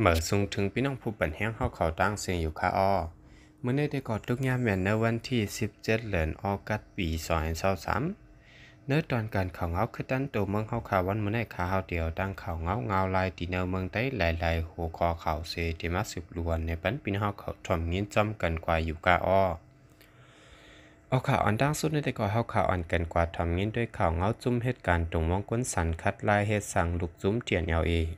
เมื่อสูงถึงพี่น้องผู้เป็นแห้งเข้าเขาตั้งเสียงอยู่ค่าอ้อเมื่อได้กอดลูกยามแมนในวันที่ 17เหลือนออกัสปี 2023เนื้อตอนการข่าวเงาคือตั้นตัวเมืองเข้าข่าววันเมื่อในข่าวเดียวตั้งข่าวเงาเงาลายตีเนอเมืองไต้หลายๆหัวคอข่าวเซติมาสืบลวนในปั้นพี่น้องเขาถมเงี้ยจำกันกว่าอยู่ค่าอ้อเอาข่าวอ่อนดังสุดในแต่ก่อนเฮาข่าวอ่อนกันกว่าทำเงินด้วยข่าวเงาจุ้มเหตุการณ์ตรงวงก้นสันคัดลายเหตุสั่งลุกจุ้มเตียนเอาเอง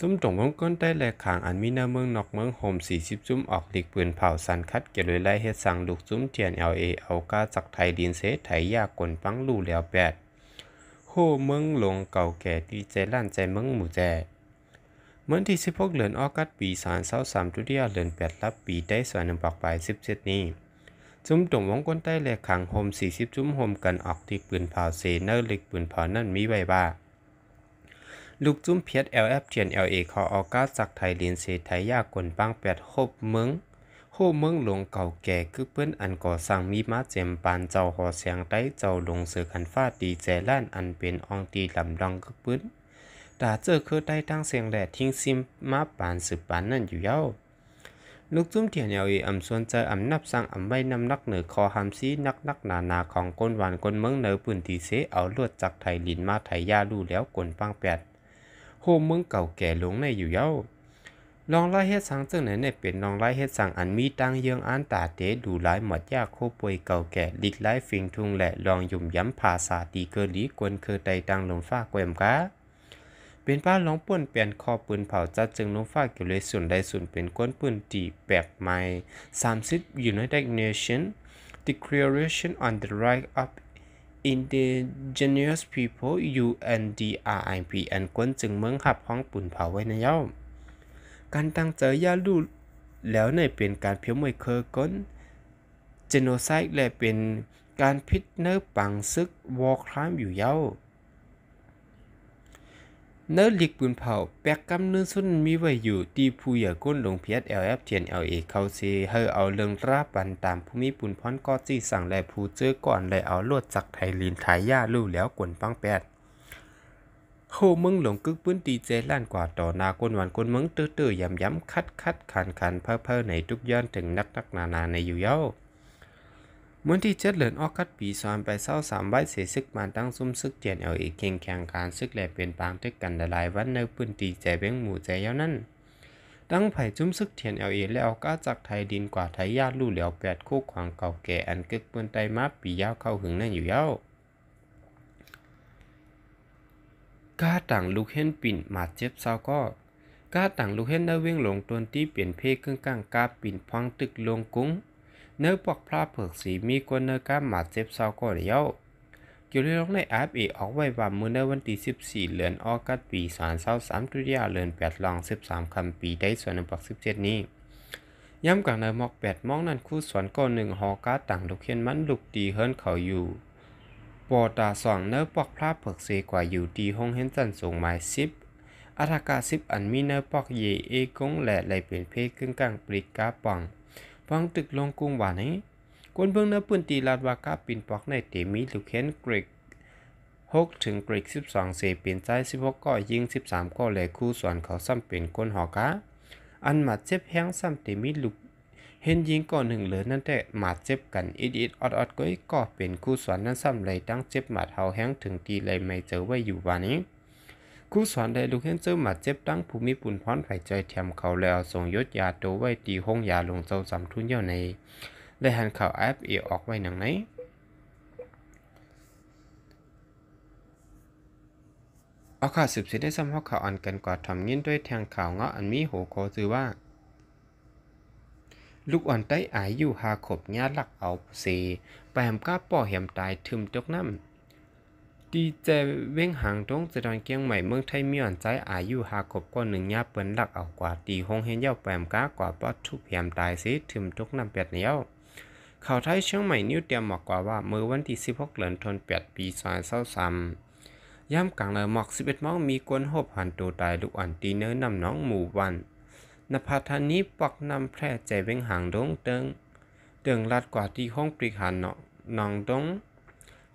ซุ้มตรงวงก้นได้แหลกขางอันมีหน้าเมืองนอกเมืองโฮม40ซุ้มออกหลีกปืนเผาสันคัดเกลือไล่เฮ็ดสั่งลูกซุ้มเทียนเอลเอเอากาจากไทย ดินเซไทยยากกลปังลู่แล้วแปดโฮเมืองลงเก่าแก่ที่ใจล้านใจเมืองหมู่แจเมื่อที่16เลือนออกัสปีาส2 3ทุเดียเลือน8รับปีได้ส่วนหนึ่งปอกไป17นี้จุ่มตรงวงก้นใต้แหลกขางโฮม40 จุ่มโฮมกันออกที่ปืนเผาเซเนอร์เล็กปืนเผานั่นมีไว้บ้าลูกจุ้มเพียดอลเอฟเทียนเเอขอออกาจากไทยลินเซไทยยากกลปังแปดหบเมืองหบเมืองหลวงเก่าแก่ คือเปิ้นอันก่อสร้างมีมาเจมปานเจ้าหอเสียงไต้เจ้าลงเสือขันฟ้าดีแจล้านอันเป็นอองตีลำดังคือเปิ้นตาเจอคือไต้ตั้งเสียงแหลทิ้งซิมมาปานสืบปานนั่นอยู่เย้าลูกจุ้มเทียนเอลเออำส่วนใจอำนับสัางอำไว้นำนักเหนือคอหามซีนักนักหนานาของก้นหวานก้นเมืองเหนือปืนตีเสเอาลวดจากไทยลินมาไทยยาลู่แล้วก้นปังแปดมเมืองเก่าแก่หลงในอยู่เย้าลองไล่เฮ็ดสังเจ้งไหนในเป็นลองไล่เฮ็ดสังอันมีตังเยืองอันตาเตดูหลายหมดยากโคป่วยเก่าแก่ลิดไล่ฟิงทุงและลองยุ่มย้ำภาษาตีเกลีกวนเคอไตตังลงฟ้าแกมกะเป็นป้าลองป่วนเปลี่ยนคอปืนเผาจัดจึงลงฟ้าเกี่ยวเลยส่วนใดส่วนเป็นก้นปืนตีแปบใหม่30 United Nations Declaration on the Right of indigenous people UNDRIP อนกวนจึงเมืองขับของปุ่นเผาไว้ในย่อมการตั้งเจอยาลูแล้วในเป็นการเพียวมวยเคอร์ก้นเจโนไซด์และเป็นการพิษเนอปังซึกวอลครามอยู่เย้าเนื้อลิกปืนเผาแปกกำเนื้อสุนมีไว้อยู่ตีผู้ใหญ่ก้นหลงเพียดอลเทียนเอลเอเขาซีเฮอเอาเรื่องราบันตามผู้มีปุ่นพอนก็จี้สั่งและผู้เจอก่อนเลยเอาลวดจักไทยลินไทยย่าลู่แล้วกวนปังแปดโคมึงหลงกึกปืนตีเจล้านกว่าต่อนาก้นวันก้นมึงเตื้อๆย้ำๆคัดคัดคันคันเพ้อเพ้อในทุกย้อนถึงนักนักนานาในอยู่เย้ามื้อที่เจ็ดเหรินออกัดปีซอนไปเศร้าสามใบเสซึกมาตั้งซุ้มซึกเจียนเอาเอกเข่งแข่งการซึกแหลเป็นปางด้วยกันหลาย วันในพื้นที่ใจเบ้งหมู่ใจเย้านั่นตั้งไผ่จุ้มซึกเทียนเอลเอแล้วก้าจากไทยดินกว่าไทยญาติลู่เหลียวแปดคู่ขวางเก่าแก่อันกึกปืนไตมาปียาวเข้าหึงนั่นอยู่เย้าก้าต่างลูกเห็นปิ่นมาเจ็บเศร้าก็ก้าต่างลูกเห็นได้เว่งหลงตัวที่เปลี่ยนเพศเครื่องกลางก้าปิ่นพังตึกลงกุ้งเนื้อปอกพลาเผือกสีมีกวนเนื้อกล้ามหมาเจ็บเศร้าก็เลี้ยวเกี่ยวเรื่องในแอปอีออกไว้ว่าเมื่อในวันที่14เดือนออกัสปีสารเศร้าสามตุลาเดือนแปดลอง13คำปีได้ส่วนหนึ่งปัก็ดนี้ย้ำกลางเนมอกแปดมองนั้นคู่สวนก็หนึ่งหอกาต่างลูกเขียนมันลูกตีเฮิรนเขาอยู่ปอตาสองเนื้อปอกพลาเผือกเสกว่าอยู่ตีห้องเห็นสันสูงไม้สิบอัฐกาสิบอันมีเนื้อปอกเยเอกงแหละไหลเปลี่ยนเพศกึ่งกลางปริกกาปองฟังตึกลงกรุงวานี้กวนเบิ่งเนื้อปืนตีลาดวากาปินปอกในเตมีลูกเคนกรีก6 ถึงกรีก12เสเปียนใจ16ก็อยิง 13 ก็อแลคู่ส่วนเขาซ้ำเป็นคนหอกาอันมาเจ็บแห้งซ้ำเตมีลูกเห็นยิงก่อนหนึ่งเหลือนั่นแต่มาเจ็บกันอิดอิดออดออดก็ก็เป็นคู่สวนนั่นซ้ำเลยตั้งเจ็บหมาเทาแห้งถึงตีเลยไม่เจอไว้อยู่วันนี้กู้สอนได้ลูกเห็นเจ้าหมาเจ็บตั้งภูมิปุ่นพรอนไผ่ใจแถมเขาแล้ว ส่งยศยาโตไว้ตีห้องยาลงเจ้าสำทุนเย่าใน ได้หันข่าวแอปเอออกไว้หนังไหนเอาข่าวสืบเสินได้ซ้ำข้อข่าวอ่อนกันกว่าทำเงีนยด้วยแทงข่าวเงาะอันมีโหโคซือว่า ลูกอ่อนใต้อายอยู่หาขบญาหลักเอาเสีแปมก้าป่อเหี่ยมตายทึมจกน้ำดีเจเว้งหางตรงจะดอนเกียงใหม่เมืองไทยมีอ่อนใจอายุหากบก็หนึ่งยาเปิ้นหลักเอากว่าตีหงเห็นเย้าแปมก้ากว่าปอดทุบแยมตายซิถึมทุกน้ำเป็ดเนี้ยวข่าวไทยเชียงใหม่นิ้วเตรียมบอกกว่า ว่าเมื่อวันที่16เหลือนทนเปดปีซอยเศร้าซ้ำย่ำกลางเลยหมอก 11มองมีกวนหบหันตัวตายลูกอ่อนตีเนื้อนำน้องหมู่วันนภัทานี้ปักนำแพร่ใจเว้งหางดงเติงเติงลัดกว่าที่ห้องปริหารเนาะนองดง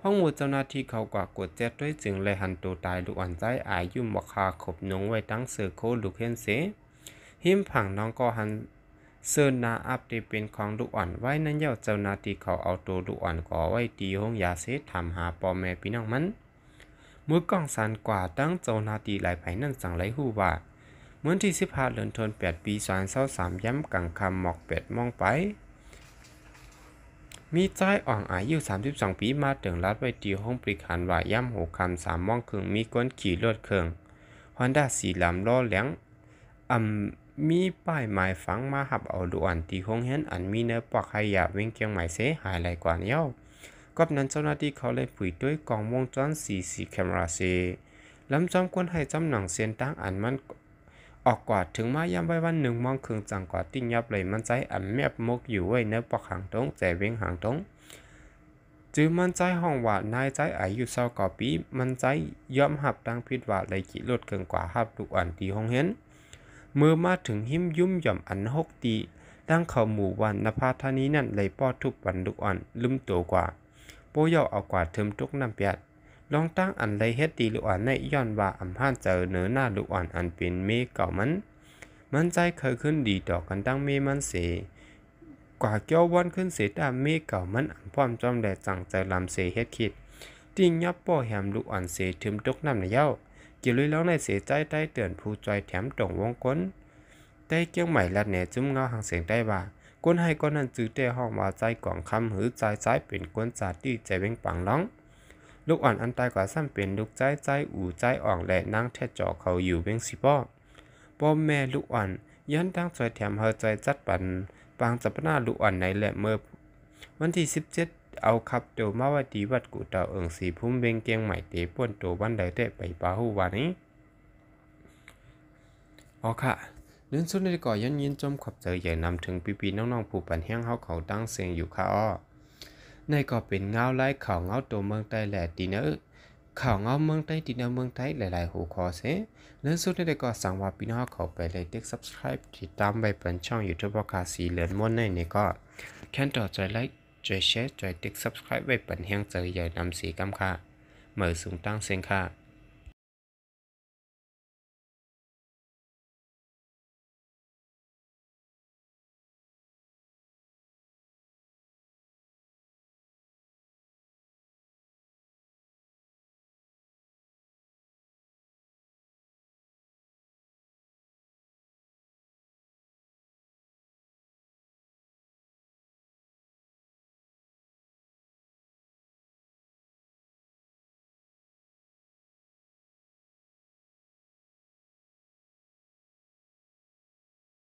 พ่องหมู่เจ้าหน้าที่เขากว่ากดเจ็ดด้วยจึงเลยหันตัวตายลูกอ่อนใจอายยุ่มบคาขบนงไว้ตั้งเสือโคลูกเฮนเสหิมผังน้องก็หันเซินนาอับทีเป็นของลูกอ่อนไว้นั่นเย้าเจ้าหน้าที่เขาเอาตัวลูกอ่อนก่อไว้ตีห้องยาเสถทำหาปอแม่พี่น้องมันมือก้องสันกว่าตั้งเจ้าหน้าที่หลายไผนั่นสั่งไหลหู้ว่า เหมือนที่สิบห้าเดือนทันวาคมปีสองร้าสามย้ำกังคำหมอกแปดมองไปมีใจอ่องอายุ 32 ปีมาถึงรัดไว้ที่ห้องปริขันว่าย่ำหกคำสามมองครึ่ง มีก้นขี่รถเครื่องฮอนด้าสีลำล้อเลี้ยงอำมีป้ายหมายฝังมาหับเอาดวนที่ห้องเห็นอันมีเนื้อปอกขยะวิ่งเกียงหมาเสหายหลายกว่าเย้ากับนั้นเจ้าหน้าที่เขาเลยผุยด้วยกล้องวงจรสีสีแคมราเซลำจอมกวนให้จำหนังเส้นตั้งอันมันออกกว่าถึงมายามไว้วันหนึ่งมองคืงจังกว่าติ้งยับเลยมันใจอันเมบมกอยู่ไว้เนื้อปอกหางตรงแต่เวงหางตรงจือมันใจห้องว่า นายใจอายุเศร้ากว่ปีมันใจยอมหับดังพิดว่าเลยขี่รถเกินกว่าหับดุกอันตีห้องเห็นมือมาถึงหิมยุ่มย่อมอันหกตีดังเขาหมู่วันนภาธานีนั่นเลยป้อทุบวันดุกอันลืมตัวกว่าโปเยาเอากว่าเทิมทุกน้ำเปียดลองตั้งอันไรเฮ็ดดีลูกอ่อนในย้อนว่าอัมพานเจอเนื้อหน้าลูกอ่อนอันเป็นเมเก่ามัน มันใจเคยขึ้นดีต่อกันตั้งเมมันเสกว่าเกี่ยววันขึ้นเสตามเมเก่ามันอัมพร้อมจอมแดดจังเจอลำเสเฮ็ดคิดริงยับป่อแหมลูกอ่อนเสถึมตกน้ำในเย้าเกี่ยวลยแล้วในเสียใจใต้เตือนผู้ใจแถมตรงวงก้นได้เกี่ยงใหม่ลัดแหนจุ้มเงาหางเสียงได้ว่าก้นให้ก้นนั้นจื้อแต่ห้องว่าใจกล่องคำหือใจใจเป็นก้นจาดที่ใจเบ่งปังร้องลูกอ่อนอันตายกว่าซ้ำเป็นลูกใจใจอู่ใจอ่อง และนั่งแท้จอเขาอยู่เบ่งสิบ่ป้อมแม่ลูกอ่อนย้อนตั้งใจแถมเฮาใจจัดปันปางจับหน้าลูกอ่อนในและเมื่อ วันที่ 17 เอาครับโตมาวัดีวัดกูดาเอิงสีพุ่มเบงเกียงใหม่เตป่วนโตวันใดได้ไปปาหูวันนี้ อ๋อค่ะเื่นงสุดในก่อยันยินจมขอบใจใหญ่นำถึงปีปีน้องๆผู้ปันแห้งเฮาเขาตั้งเสียงอยู่ค่ะอ้อในก็เป็นเงาไล่ข่าวเงาตัวเมืองไต้แหละตีเนอะข่าวเงาเมืองไต้ตีเนอะเมืองไต้หลายๆ หูคอเสเรื่องสุดในก็สั่งว่าพี่น้องเขาไปเลยติ๊ก subscribe ติดตามไปเป็นช่องยูทูบคาสีเหลือนม้วนในนี่ก็ แค่ต่อใจไลค์ใจแชร์ใจติ๊ก subscribe ไว้เป็นเฮียงเจอใหญ่นำสีกำค่ะเหมือสูงตั้งเซงค่ะ